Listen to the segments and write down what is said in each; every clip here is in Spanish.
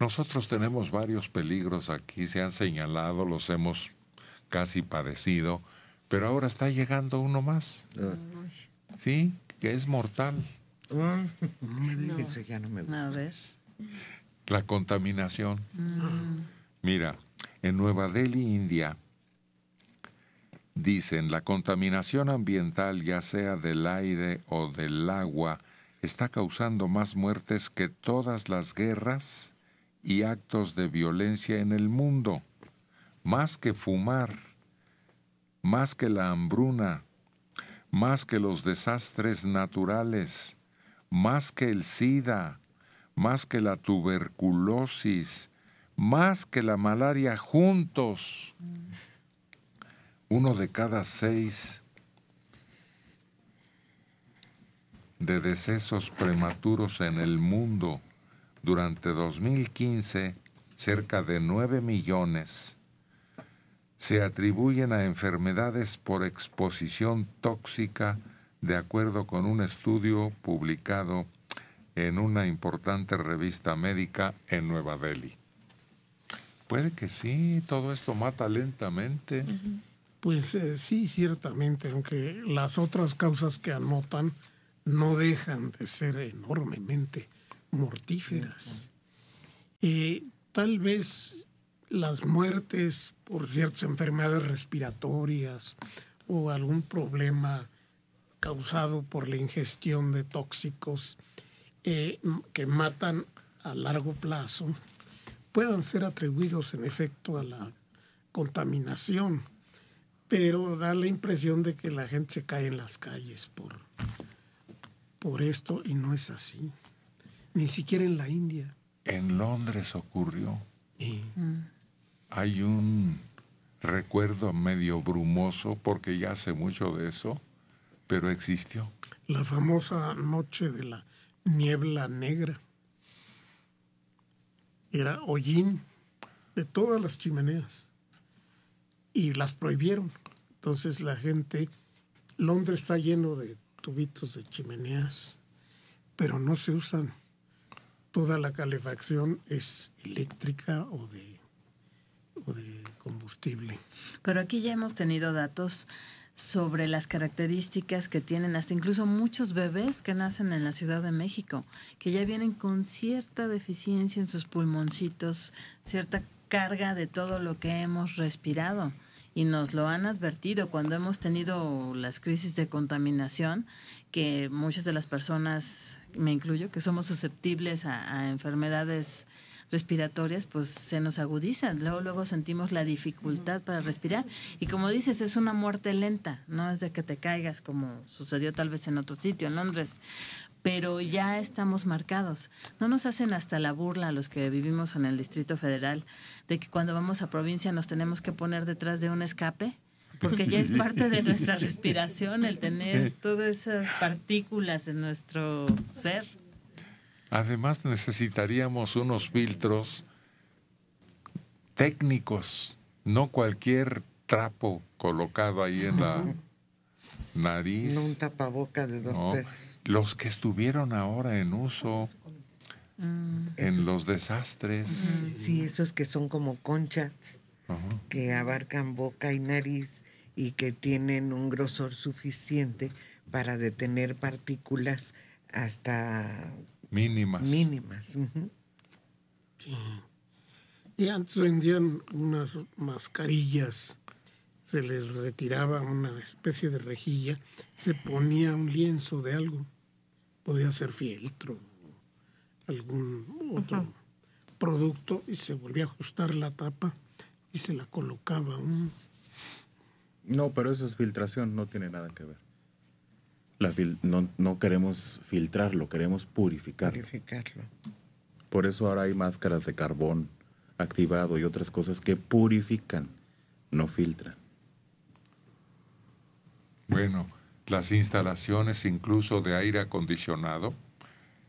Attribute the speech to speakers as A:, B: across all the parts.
A: Nosotros tenemos varios peligros aquí, se han señalado, los hemos casi padecido, pero ahora está llegando uno más. Ah. ¿Sí? Que es mortal. La contaminación.
B: Mm.
A: Mira, en Nueva Delhi, India, dicen, la contaminación ambiental, ya sea del aire o del agua, está causando más muertes que todas las guerras y actos de violencia en el mundo, más que fumar, más que la hambruna, más que los desastres naturales, más que el SIDA, más que la tuberculosis, más que la malaria juntos. Uno de cada seis de decesos prematuros en el mundo durante 2015 cerca de 9 millones se atribuyen a enfermedades por exposición tóxica de acuerdo con un estudio publicado en una importante revista médica en Nueva Delhi. Puede que sí, todo esto mata lentamente.
C: Pues eh, sí, ciertamente, aunque las otras causas que anotan no dejan de ser enormemente mortíferas. Eh, tal vez las muertes por ciertas enfermedades respiratorias o algún problema causado por la ingestión de tóxicos eh, que matan a largo plazo puedan ser atribuidos en efecto a la contaminación, pero da la impresión de que la gente se cae en las calles por, por esto y no es así. Ni siquiera en la India.
A: En Londres ocurrió.
C: Mm.
A: Hay un recuerdo medio brumoso, porque ya hace mucho de eso, pero existió.
C: La famosa noche de la niebla negra. Era hollín de todas las chimeneas. Y las prohibieron. Entonces la gente, Londres está lleno de tubitos de chimeneas, pero no se usan toda la calefacción es eléctrica o de, o de combustible.
B: Pero aquí ya hemos tenido datos sobre las características que tienen hasta incluso muchos bebés que nacen en la Ciudad de México, que ya vienen con cierta deficiencia en sus pulmoncitos, cierta carga de todo lo que hemos respirado y nos lo han advertido cuando hemos tenido las crisis de contaminación, que muchas de las personas, me incluyo, que somos susceptibles a, enfermedades respiratorias, pues se nos agudizan. Luego, luego sentimos la dificultad para respirar. Y como dices, es una muerte lenta, no es de que te caigas como sucedió tal vez en otro sitio, en Londres pero ya estamos marcados. No nos hacen hasta la burla a los que vivimos en el Distrito Federal de que cuando vamos a provincia nos tenemos que poner detrás de un escape, porque ya es parte de nuestra respiración el tener todas esas partículas en nuestro ser.
A: Además necesitaríamos unos filtros técnicos, no cualquier trapo colocado ahí en la nariz. No un
C: tapaboca de dos pesos
A: los que estuvieron ahora en uso
C: mm. en
A: los desastres. Sí, esos que son como conchas, que abarcan boca y nariz y que tienen un grosor suficiente para detener partículas hasta mínimas.
C: Mínimas. sí. Y antes vendían unas mascarillas, se les retiraba una especie de rejilla, se ponía un lienzo de algo podía ser fieltro, algún otro producto, y se volvía a ajustar la tapa y se la colocaba. No, pero eso es filtración, no tiene nada que ver. no, no, queremos filtrarlo, queremos purificarlo. purificarlo. Por eso ahora hay máscaras de carbón activado y otras cosas que purifican, no filtran.
A: Bueno. Las instalaciones incluso de aire acondicionado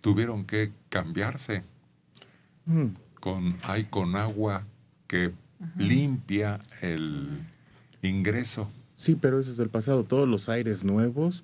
A: tuvieron que cambiarse. Mm. Con, hay con agua que
C: limpia
A: el ingreso.
C: Sí, pero eso es del pasado. Todos los aires nuevos,